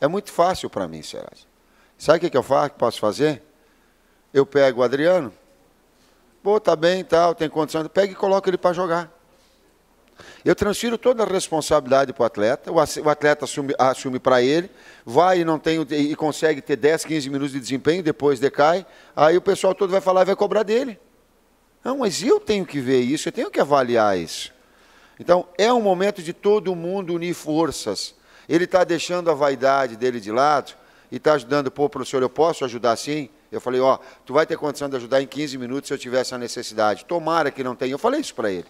É muito fácil para mim, Serasa. Sabe o que, que eu faço, que posso fazer? Eu pego o Adriano, pô, tá bem e tal, tem condição, pega e coloca ele para jogar. Eu transfiro toda a responsabilidade para o atleta, o atleta assume, assume para ele, vai e não tem e consegue ter 10, 15 minutos de desempenho, depois decai, aí o pessoal todo vai falar e vai cobrar dele. Não, mas eu tenho que ver isso, eu tenho que avaliar isso. Então, é um momento de todo mundo unir forças ele está deixando a vaidade dele de lado e está ajudando, pô, professor, eu posso ajudar sim? Eu falei, ó, tu vai ter condição de ajudar em 15 minutos se eu tiver essa necessidade. Tomara que não tenha. Eu falei isso para ele.